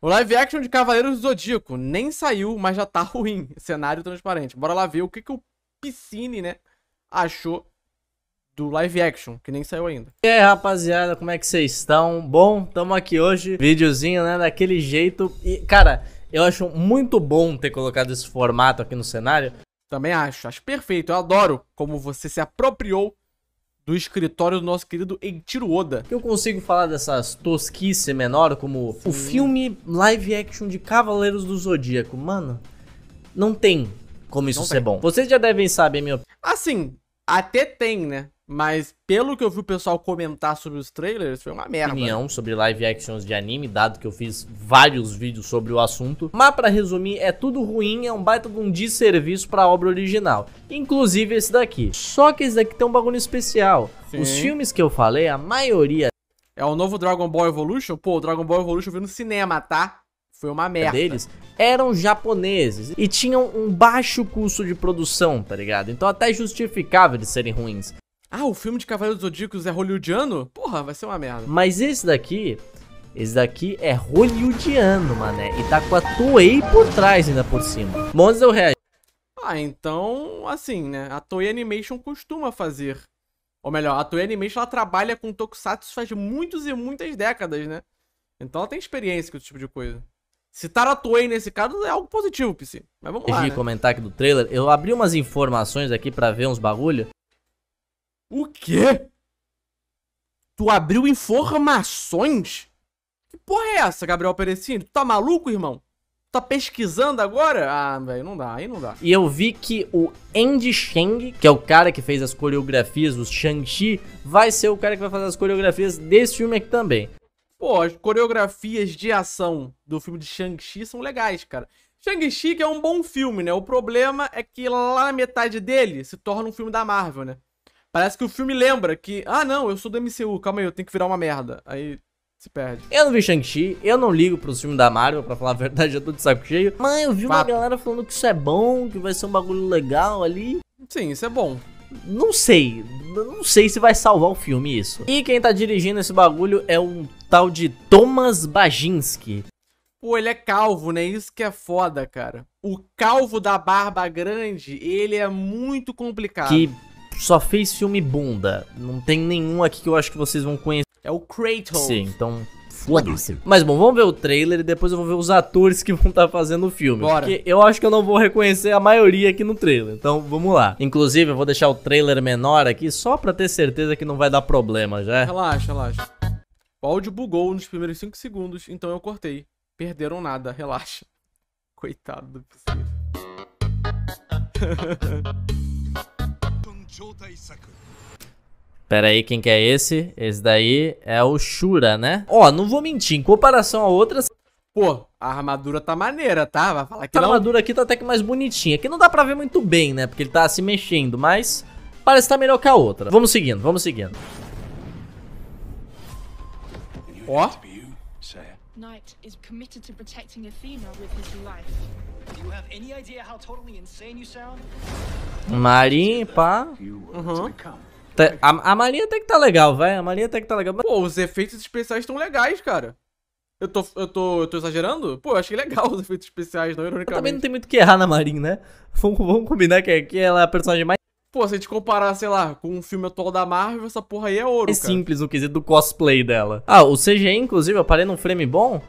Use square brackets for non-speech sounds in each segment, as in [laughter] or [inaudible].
O live action de Cavaleiros do Zodíaco nem saiu, mas já tá [laughs] ruim. Cenário transparente. Bora lá ver o que, que o Piscine, né, achou do live action, que nem saiu ainda. E aí, rapaziada, como é que vocês estão? Bom, tamo aqui hoje, videozinho, né, daquele jeito. E, cara, eu acho muito bom ter colocado esse formato aqui no cenário. Também acho, acho perfeito. Eu adoro como você se apropriou do escritório do nosso querido Eiichiro Oda. Eu consigo falar dessas tosquice menor como Sim. o filme live action de Cavaleiros do Zodíaco, mano. Não tem como isso não ser tem. bom. Vocês já devem saber meu. minha opinião. Assim, até tem, né? Mas pelo que eu vi o pessoal comentar sobre os trailers, foi uma merda. Opinião sobre live actions de anime, dado que eu fiz vários vídeos sobre o assunto. Mas para resumir, é tudo ruim, é um baita de um desserviço para a obra original. Inclusive esse daqui. Só que esse daqui tem um bagulho especial. Sim. Os filmes que eu falei, a maioria... É o novo Dragon Ball Evolution? Pô, o Dragon Ball Evolution eu vi no cinema, tá? Foi uma merda. Deles eram japoneses e tinham um baixo custo de produção, tá ligado? Então até justificável eles serem ruins. Ah, o filme de Cavaleiros dos Zodíacos é hollywoodiano? Porra, vai ser uma merda. Mas esse daqui, esse daqui é hollywoodiano, mané. E tá com a Toei por trás ainda por cima. Mondes eu reagi. Ah, então, assim, né? A Toei Animation costuma fazer. Ou melhor, a Toei Animation ela trabalha com tokusatsu faz muitos e muitas décadas, né? Então ela tem experiência com esse tipo de coisa. Citar a Toei nesse caso é algo positivo, PC. Mas vamos lá. Deixa de né? comentar aqui do trailer. Eu abri umas informações aqui para ver uns bagulho. O quê? Tu abriu informações? Que porra é essa, Gabriel Perecini? Tu tá maluco, irmão? tá pesquisando agora? Ah, velho, não dá, aí não dá. E eu vi que o Andy Cheng, que é o cara que fez as coreografias, do Shang-Chi, vai ser o cara que vai fazer as coreografias desse filme aqui também. Pô, as coreografias de ação do filme de Shang-Chi são legais, cara. Shang-Chi é um bom filme, né? O problema é que lá na metade dele se torna um filme da Marvel, né? Parece que o filme lembra que, ah não, eu sou do MCU, calma aí, eu tenho que virar uma merda. Aí se perde. Eu não vi Shang-Chi, eu não ligo pros filmes da Marvel, pra falar a verdade, eu tô de saco cheio. Mas eu vi Fato. uma galera falando que isso é bom, que vai ser um bagulho legal ali. Sim, isso é bom. Não sei, não sei se vai salvar o filme isso. E quem tá dirigindo esse bagulho é um tal de Thomas Baginski. Pô, ele é calvo, né? Isso que é foda, cara. O calvo da barba grande, ele é muito complicado. Que só fez filme bunda. Não tem nenhum aqui que eu acho que vocês vão conhecer. É o Kratos. Sim, então foda-se. Mas bom, vamos ver o trailer e depois eu vou ver os atores que vão estar tá fazendo o filme. Bora. Porque eu acho que eu não vou reconhecer a maioria aqui no trailer. Então vamos lá. Inclusive, eu vou deixar o trailer menor aqui só pra ter certeza que não vai dar problema já. É? Relaxa, relaxa. O áudio bugou nos primeiros 5 segundos, então eu cortei. Perderam nada, relaxa. [laughs] Coitado do PC. [laughs] Pera aí, quem que é esse? Esse daí é o Shura, né? Ó, não vou mentir, em comparação a outras... Pô, a armadura tá maneira, tá? Vai falar que A não... armadura aqui tá até que mais bonitinha. Aqui não dá pra ver muito bem, né? Porque ele tá se mexendo, mas... Parece que tá melhor que a outra. Vamos seguindo, vamos seguindo. Ó, is committed to protecting Athena with his life. Do you have any idea how totally insane you sound? pá. Uhum. Tá, a, a Marinha até que tá legal, velho. A Marinha até que tá legal. Pô, os efeitos especiais estão legais, cara. Eu tô, eu, tô, eu tô exagerando? Pô, eu achei legal os efeitos especiais, não ironicamente. Eu também não tem muito o que errar na Marinha, né? [laughs] Vamos, vamos combinar que aqui ela é a personagem mais... Pô, se a gente comparar, sei lá, com um filme atual da Marvel, essa porra aí é ouro, É cara. simples o quesito do cosplay dela. Ah, o CGI, inclusive, eu parei num frame bom.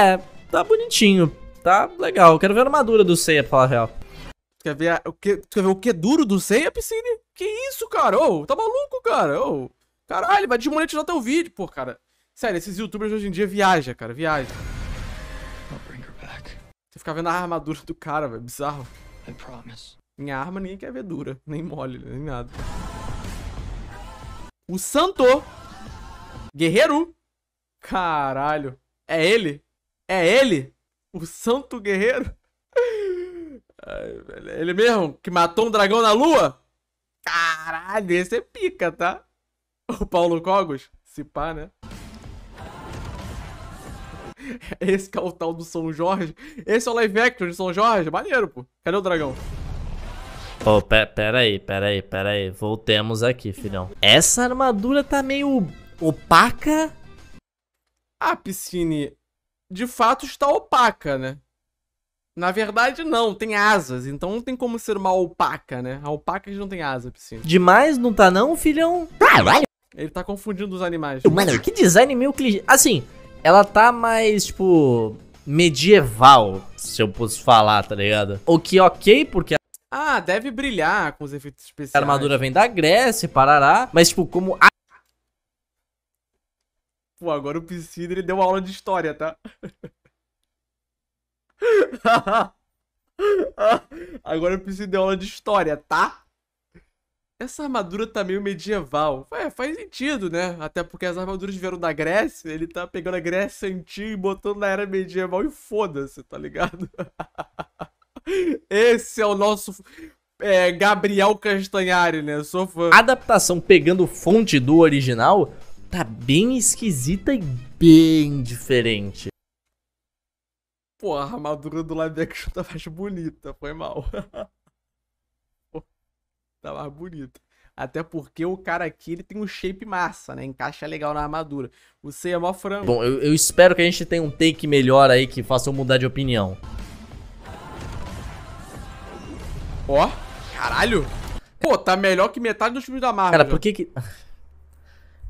É, tá bonitinho. Tá legal. Quero ver a armadura do Seiya, pra falar a real. Quer ver, a, o que, quer ver o que é duro do Seiya, Piscine? Que isso, cara? Ô, oh, tá maluco, cara? Ô, oh, caralho, vai desmonetizar teu vídeo. Pô, cara, sério, esses youtubers hoje em dia viajam, cara, viajam. Você ficar vendo a armadura do cara, velho, bizarro. Minha arma ninguém quer ver dura, nem mole, né, nem nada. O Santo! Guerreiro! Caralho. É ele? É ele? O Santo Guerreiro? É ele mesmo que matou um dragão na lua? Caralho, esse é pica, tá? O Paulo Cogos? Se pá, né? [laughs] Esse é o tal do São Jorge. Esse é o live action de São Jorge. Maneiro, pô. Cadê o dragão? Pô, oh, peraí, pera aí, pera aí, pera aí. Voltemos aqui, filhão. Essa armadura tá meio opaca. A ah, piscine de fato está opaca, né? Na verdade, não, tem asas, então não tem como ser uma opaca, né? A alpaca não tem asa, piscina. Demais não tá não, filhão? Caralho! Ele tá confundindo os animais. Mano, que design meio clichê. Assim, ela tá mais, tipo, medieval, se eu posso falar, tá ligado? O que é ok, porque... Ah, deve brilhar com os efeitos especiais. A armadura vem da Grécia, parará. Mas, tipo, como Pô, agora o Piscina ele deu uma aula de história, tá? [laughs] agora o Piscina deu aula de história, tá? Essa armadura tá meio medieval. É, faz sentido, né? Até porque as armaduras vieram da Grécia, ele tá pegando a Grécia antiga e botando na era medieval e foda-se, tá ligado? [laughs] Esse é o nosso é, Gabriel Castanhari, né? Eu sou fã. adaptação pegando fonte do original tá bem esquisita e bem diferente. Pô, a armadura do live action tá mais bonita, foi mal. [laughs] Pô, tá mais bonita. Até porque o cara aqui, ele tem um shape massa, né? Encaixa legal na armadura. Você é mó frango. Bom, eu, eu espero que a gente tenha um take melhor aí que faça eu mudar de opinião. Ó, caralho. Pô, tá melhor que metade dos filmes da Marvel. Cara, por que que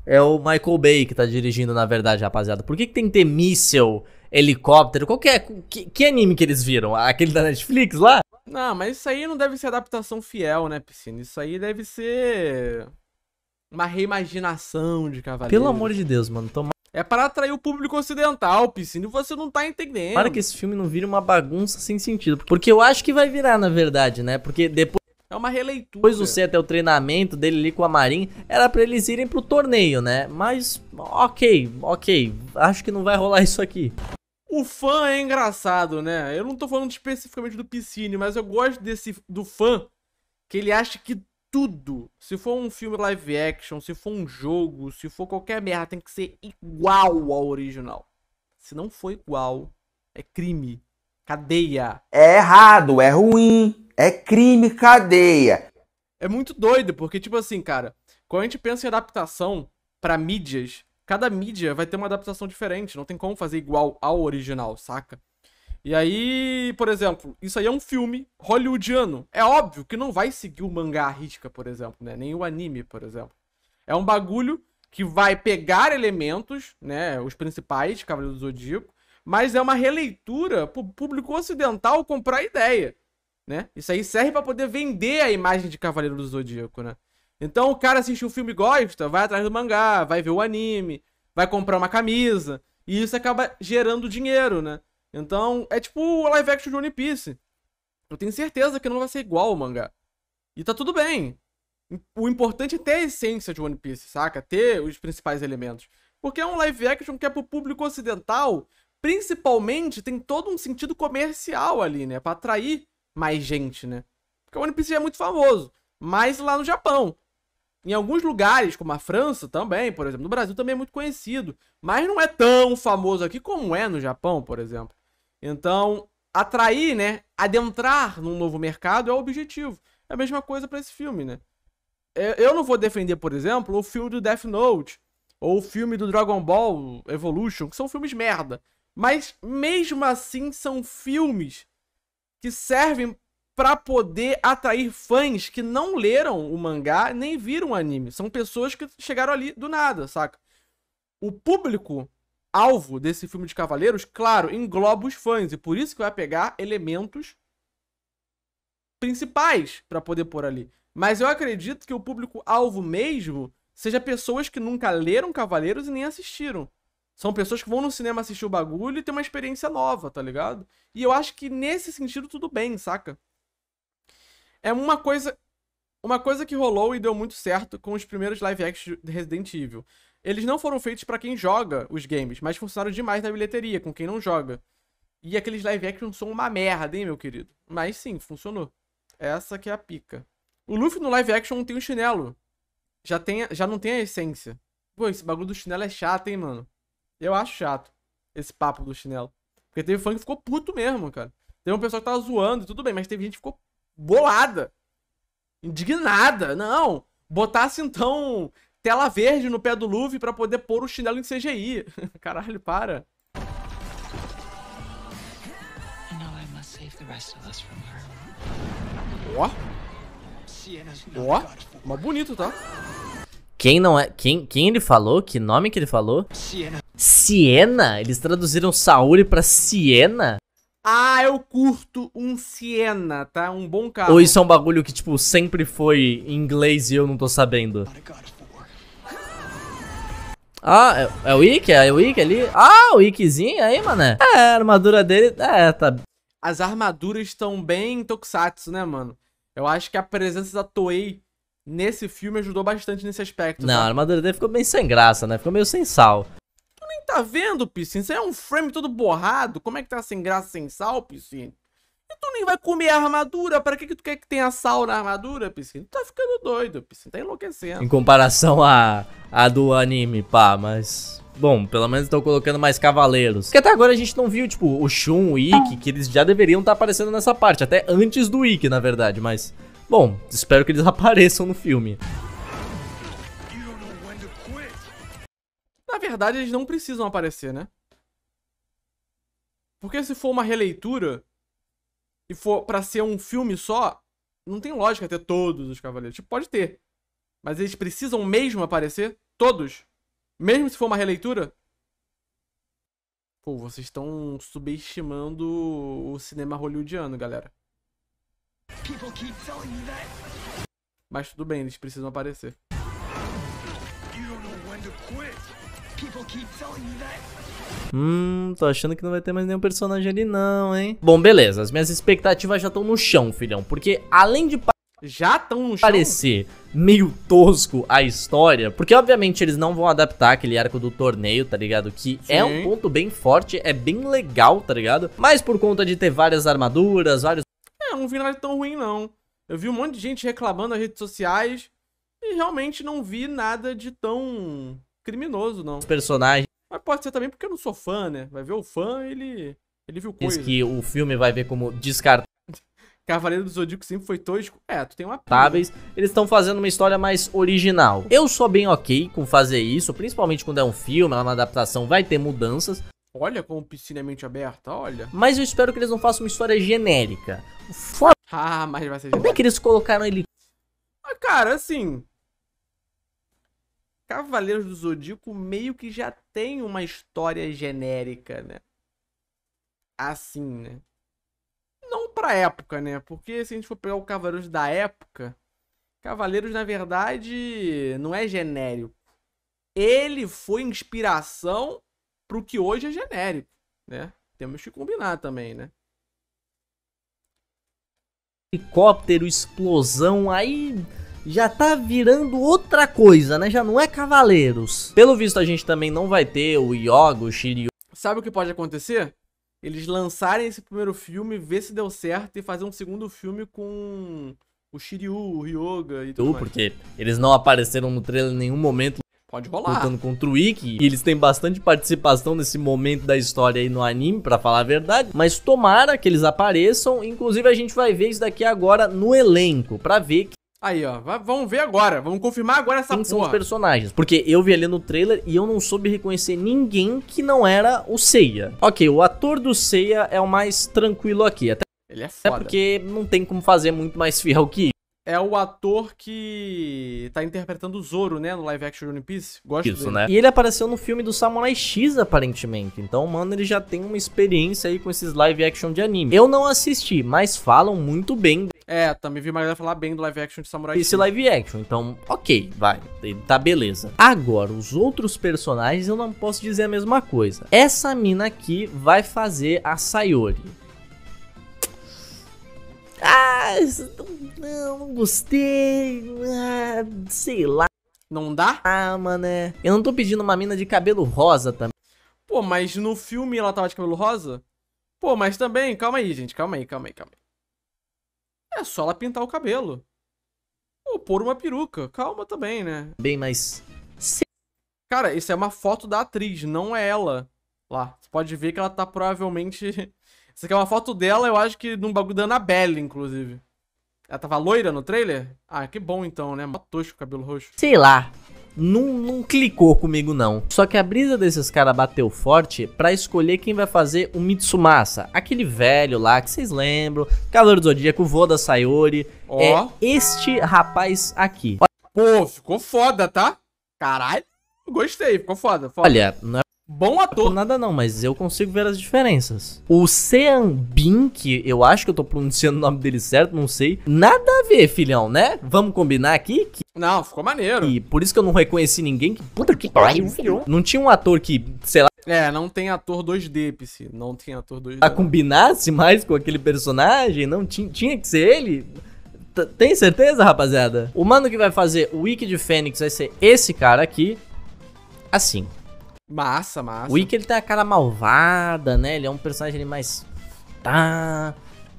é o Michael Bay que tá dirigindo, na verdade, rapaziada. Por que, que tem que ter míssel, helicóptero? Qual que é? Que, que anime que eles viram? Aquele da Netflix lá? Não, mas isso aí não deve ser adaptação fiel, né, Piscina? Isso aí deve ser uma reimaginação de Cavaleiro. Pelo amor de Deus, mano. Toma... É para atrair o público ocidental, Piscina, e você não tá entendendo. Para que esse filme não vire uma bagunça sem sentido. Porque eu acho que vai virar, na verdade, né? Porque depois. É uma releitura. Pois o C até o treinamento dele ali com a Marin era para eles irem pro torneio, né? Mas ok, ok, acho que não vai rolar isso aqui. O fã é engraçado, né? Eu não tô falando especificamente do Piscine, mas eu gosto desse do fã que ele acha que tudo, se for um filme live action, se for um jogo, se for qualquer merda, tem que ser igual ao original. Se não for igual, é crime. Cadeia. É errado, é ruim, é crime, cadeia. É muito doido, porque, tipo assim, cara, quando a gente pensa em adaptação para mídias, cada mídia vai ter uma adaptação diferente, não tem como fazer igual ao original, saca? E aí, por exemplo, isso aí é um filme hollywoodiano. É óbvio que não vai seguir o mangá à risca, por exemplo, né? Nem o anime, por exemplo. É um bagulho que vai pegar elementos, né? Os principais, Cavaleiro do Zodíaco, mas é uma releitura para o público ocidental comprar a ideia, né? Isso aí serve para poder vender a imagem de Cavaleiro do Zodíaco, né? Então o cara assiste o filme e gosta, vai atrás do mangá, vai ver o anime, vai comprar uma camisa, e isso acaba gerando dinheiro, né? Então é tipo o live action de One Piece. Eu tenho certeza que não vai ser igual o mangá. E tá tudo bem. O importante é ter a essência de One Piece, saca? Ter os principais elementos. Porque é um live action que é pro público ocidental principalmente tem todo um sentido comercial ali, né? Pra atrair mais gente, né? Porque o One Piece já é muito famoso. Mas lá no Japão. Em alguns lugares, como a França também, por exemplo. No Brasil também é muito conhecido. Mas não é tão famoso aqui como é no Japão, por exemplo. Então, atrair, né? Adentrar num novo mercado é o objetivo. É a mesma coisa para esse filme, né? É, eu não vou defender, por exemplo, o filme do Death Note. Ou o filme do Dragon Ball Evolution, que são filmes merda. Mas mesmo assim são filmes que servem para poder atrair fãs que não leram o mangá nem viram o anime. São pessoas que chegaram ali do nada, saca? O público alvo desse filme de Cavaleiros, claro, engloba os fãs e por isso que vai pegar elementos principais para poder pôr ali. Mas eu acredito que o público alvo mesmo seja pessoas que nunca leram Cavaleiros e nem assistiram. São pessoas que vão no cinema assistir o bagulho e ter uma experiência nova, tá ligado? E eu acho que nesse sentido tudo bem, saca? É uma coisa. Uma coisa que rolou e deu muito certo com os primeiros live action de Resident Evil. Eles não foram feitos para quem joga os games, mas funcionaram demais na bilheteria, com quem não joga. E aqueles live action são uma merda, hein, meu querido? Mas sim, funcionou. Essa que é a pica. O Luffy no live action não tem um chinelo. Já, tem, já não tem a essência. Pô, esse bagulho do chinelo é chato, hein, mano? Eu acho chato esse papo do chinelo. Porque teve fã que ficou puto mesmo, cara. Teve um pessoal que tava zoando, tudo bem, mas teve gente que ficou bolada. Indignada. Não, botasse então tela verde no pé do Luffy para poder pôr o chinelo em CGI. [laughs] Caralho, para. Ó. Ó. Mas bonito, tá? Quem não é. Quem, quem ele falou? Que nome que ele falou? Siena Siena? Eles traduziram Saori pra Siena? Ah, eu curto um Siena, tá? Um bom carro. Ou isso é um bagulho que, tipo, sempre foi em inglês e eu não tô sabendo? Ah, é, é o Ikki? É o Ikki ali? Ah, o Ikkizinho aí, mané. É, a armadura dele, é, tá... As armaduras estão bem tokusatsu, né, mano? Eu acho que a presença da Toei nesse filme ajudou bastante nesse aspecto. Não, tá? a armadura dele ficou bem sem graça, né? Ficou meio sem sal tá vendo, Piscine? Isso aí é um frame todo borrado. Como é que tá sem graça, sem sal, Piscine? E tu nem vai comer a armadura. Para que que tu quer que tenha sal na armadura, Piscine? Tu tá ficando doido, Piscine. Tá enlouquecendo. Em comparação à a, a do anime, pá, mas... Bom, pelo menos estão colocando mais cavaleiros. Que até agora a gente não viu, tipo, o Shun, o Ikki, que eles já deveriam estar tá aparecendo nessa parte. Até antes do Ikki, na verdade, mas... Bom, espero que eles [laughs] apareçam no filme verdade, eles não precisam aparecer, né? Porque se for uma releitura e for para ser um filme só, não tem lógica ter todos os cavaleiros. Tipo, pode ter. Mas eles precisam mesmo aparecer? Todos? Mesmo se for uma releitura? Pô, vocês estão subestimando o cinema hollywoodiano, galera. Mas tudo bem, eles precisam aparecer. Hum, tô achando que não vai ter mais nenhum personagem ali não, hein? Bom, beleza, as minhas expectativas já estão no chão, filhão, porque além de já estão no chão. Parecer meio tosco a história, porque obviamente eles não vão adaptar aquele arco do torneio, tá ligado? Que Sim. é um ponto bem forte, é bem legal, tá ligado? Mas por conta de ter várias armaduras, vários... É, não vi nada tão ruim não. Eu vi um monte de gente reclamando nas redes sociais e realmente não vi nada de tão criminoso, não. Os personagens. Mas pode ser também porque eu não sou fã, né? Vai ver o fã, ele. Ele viu coisa. Diz que o filme vai ver como descartar. [laughs] Cavaleiro do Zodíaco sempre foi tosco. É, tu tem uma táveis. Eles estão fazendo uma história mais original. Eu sou bem ok com fazer isso, principalmente quando é um filme, é uma adaptação, vai ter mudanças. Olha como piscina é mente aberta, olha. Mas eu espero que eles não façam uma história genérica. Foda. Ah, mas vai ser genérica. Como é que eles colocaram ele? Ah, cara, assim, Cavaleiros do Zodíaco meio que já tem uma história genérica, né? Assim, né? Não pra época, né? Porque se a gente for pegar o Cavaleiros da época, Cavaleiros, na verdade, não é genérico. Ele foi inspiração pro que hoje é genérico, né? Temos que combinar também, né? Helicóptero, explosão, aí já tá virando outra coisa, né? Já não é Cavaleiros. Pelo visto, a gente também não vai ter o Yoga, o Shiryu. Sabe o que pode acontecer? Eles lançarem esse primeiro filme, ver se deu certo e fazer um segundo filme com o Shiryu, o Ryoga e tudo. Porque mais. eles não apareceram no trailer em nenhum momento. Pode rolar. Lutando contra o Ikki. E eles têm bastante participação nesse momento da história aí no anime, para falar a verdade. Mas tomara que eles apareçam. Inclusive, a gente vai ver isso daqui agora no elenco, para ver que Aí, ó. Vamos ver agora. Vamos confirmar agora essa Quem porra. são os personagens? Porque eu vi ali no trailer e eu não soube reconhecer ninguém que não era o Seiya. Ok, o ator do Seiya é o mais tranquilo aqui. Até, Ele é foda. até porque não tem como fazer muito mais fiel que É o ator que tá interpretando o Zoro, né? No live action de One Piece. Gosto Isso, dele. né? E ele apareceu no filme do Samurai X, aparentemente. Então, mano, ele já tem uma experiência aí com esses live action de anime. Eu não assisti, mas falam muito bem é, também vi uma galera falar bem do live action de Samurai Esse King. live action, então, ok, vai. Tá beleza. Agora, os outros personagens eu não posso dizer a mesma coisa. Essa mina aqui vai fazer a Sayori. Ah, não, não gostei. Ah, sei lá. Não dá? Ah, mané. Eu não tô pedindo uma mina de cabelo rosa também. Pô, mas no filme ela tava de cabelo rosa? Pô, mas também, calma aí, gente, calma aí, calma aí, calma aí. É só ela pintar o cabelo. Ou pôr uma peruca. Calma também, né? Bem, mas... Cara, isso é uma foto da atriz, não é ela. Lá. Você pode ver que ela tá provavelmente... [laughs] Isso aqui é uma foto dela, eu acho que num bagulho da Annabelle, inclusive. Ela tava loira no trailer? Ah, que bom então, né? Mó com o cabelo roxo. Sei lá não, não clicou comigo não. Só que a brisa desses caras bateu forte para escolher quem vai fazer o Mitsumasa, aquele velho lá que vocês lembram, Calor do Zodíaco, vô da Sayori, oh. é este rapaz aqui. Pô, ficou foda, tá? Caralho. Gostei, ficou foda, foda. Olha, bom ator. Tipo, nada não, mas eu consigo ver as diferenças. O Sean Bink, que eu acho que eu tô pronunciando o nome dele certo, não sei. Nada a ver, filhão, né? Vamos combinar aqui? Que... Não, ficou maneiro. E por isso que eu não reconheci ninguém. Que... Puta que pariu, filhão. Não tinha um ator que, sei lá, é, não tem ator 2D, PC. Não tem ator 2D. A combinasse mais com aquele personagem? Não tinha, tinha que ser ele? T tem certeza, rapaziada? O mano que vai fazer o Wiki de Fênix vai ser esse cara aqui. Assim. Massa, massa. O Ike ele tem a cara malvada, né? Ele é um personagem mais... Tá...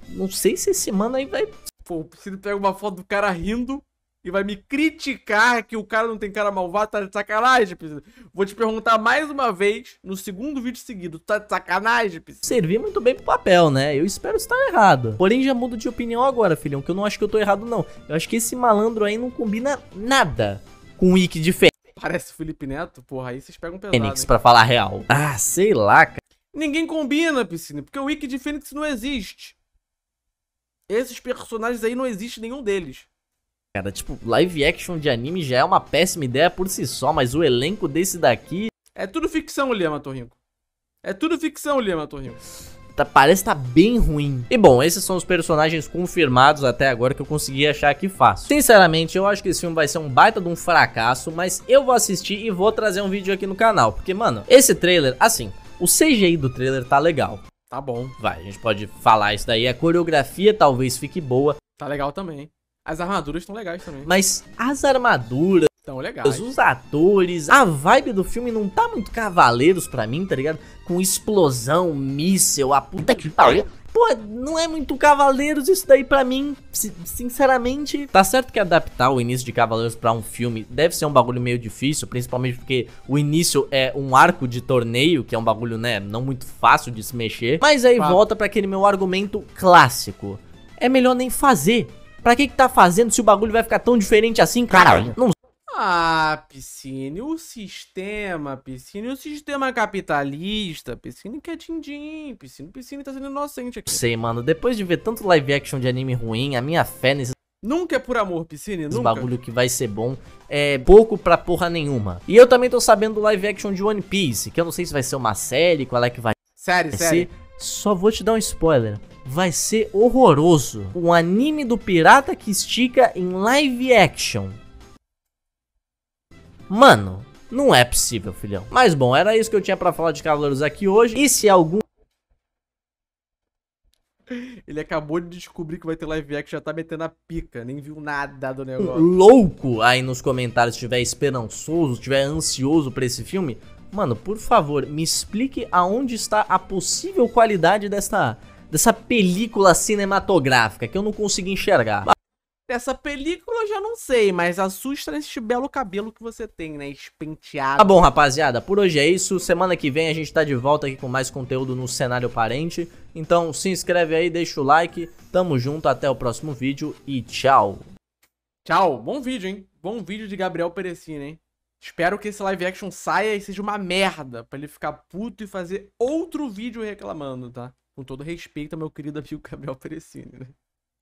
Não sei se esse mano aí vai... Pô, o Psyllium pega uma foto do cara rindo e vai me criticar que o cara não tem cara malvada, tá de sacanagem, Piscina. Vou te perguntar mais uma vez, no segundo vídeo seguido, tá de sacanagem, Piscina? Servir muito bem pro papel, né? Eu espero estar errado. Porém, já mudo de opinião agora, filhão, que eu não acho que eu tô errado, não. Eu acho que esse malandro aí não combina nada com o Ike de fé parece o Felipe Neto, porra, aí vocês pegam pesado. Fênix, hein? pra falar real. Ah, sei lá, cara. Ninguém combina, Piscina, porque o Wiki de Fênix não existe. Esses personagens aí não existe nenhum deles. Cara, tipo, live action de anime já é uma péssima ideia por si só, mas o elenco desse daqui. É tudo ficção, Lima Torrinco. É tudo ficção, Lima Torrinco. Tá, parece tá bem ruim. E bom, esses são os personagens confirmados até agora que eu consegui achar que faço. Sinceramente, eu acho que esse filme vai ser um baita de um fracasso, mas eu vou assistir e vou trazer um vídeo aqui no canal. Porque, mano, esse trailer, assim, o CGI do trailer tá legal. Tá bom. Vai, a gente pode falar isso daí. A coreografia talvez fique boa. Tá legal também. As armaduras estão legais também. Mas as armaduras Tão legais. Os atores, a vibe do filme não tá muito cavaleiros pra mim, tá ligado? Com explosão, míssel, a puta que pariu. Pô, não é muito Cavaleiros isso daí para mim, sinceramente. Tá certo que adaptar o início de Cavaleiros para um filme deve ser um bagulho meio difícil, principalmente porque o início é um arco de torneio, que é um bagulho, né, não muito fácil de se mexer. Mas aí volta para aquele meu argumento clássico. É melhor nem fazer. Pra que que tá fazendo se o bagulho vai ficar tão diferente assim, cara? Caralho. Não ah, Piscine, o sistema, Piscine, o sistema capitalista, Piscine quer é din-din, Piscine, Piscine tá sendo inocente aqui. Sei, mano, depois de ver tanto live action de anime ruim, a minha fé nesse... Nunca é por amor, Piscine, nunca. bagulho que vai ser bom é pouco pra porra nenhuma. E eu também tô sabendo do live action de One Piece, que eu não sei se vai ser uma série, qual é que vai ser. Série, série. Só vou te dar um spoiler vai ser horroroso. Um anime do pirata que estica em live action. Mano, não é possível, filhão. Mas bom, era isso que eu tinha pra falar de Cavaleiros aqui hoje. E se algum... Ele acabou de descobrir que vai ter live action, já tá metendo a pica, nem viu nada do negócio. Louco aí nos comentários, tiver esperançoso, tiver ansioso pra esse filme, mano, por favor, me explique aonde está a possível qualidade dessa, dessa película cinematográfica que eu não consegui enxergar. Essa película eu já não sei, mas assusta nesse belo cabelo que você tem, né? Espenteado. Tá bom, rapaziada, por hoje é isso. Semana que vem a gente tá de volta aqui com mais conteúdo no cenário parente. Então se inscreve aí, deixa o like. Tamo junto, até o próximo vídeo e tchau. Tchau. Bom vídeo, hein? Bom vídeo de Gabriel Perecina, hein? Espero que esse live action saia e seja uma merda pra ele ficar puto e fazer outro vídeo reclamando, tá? Com todo respeito ao meu querido amigo Gabriel Perecini, né?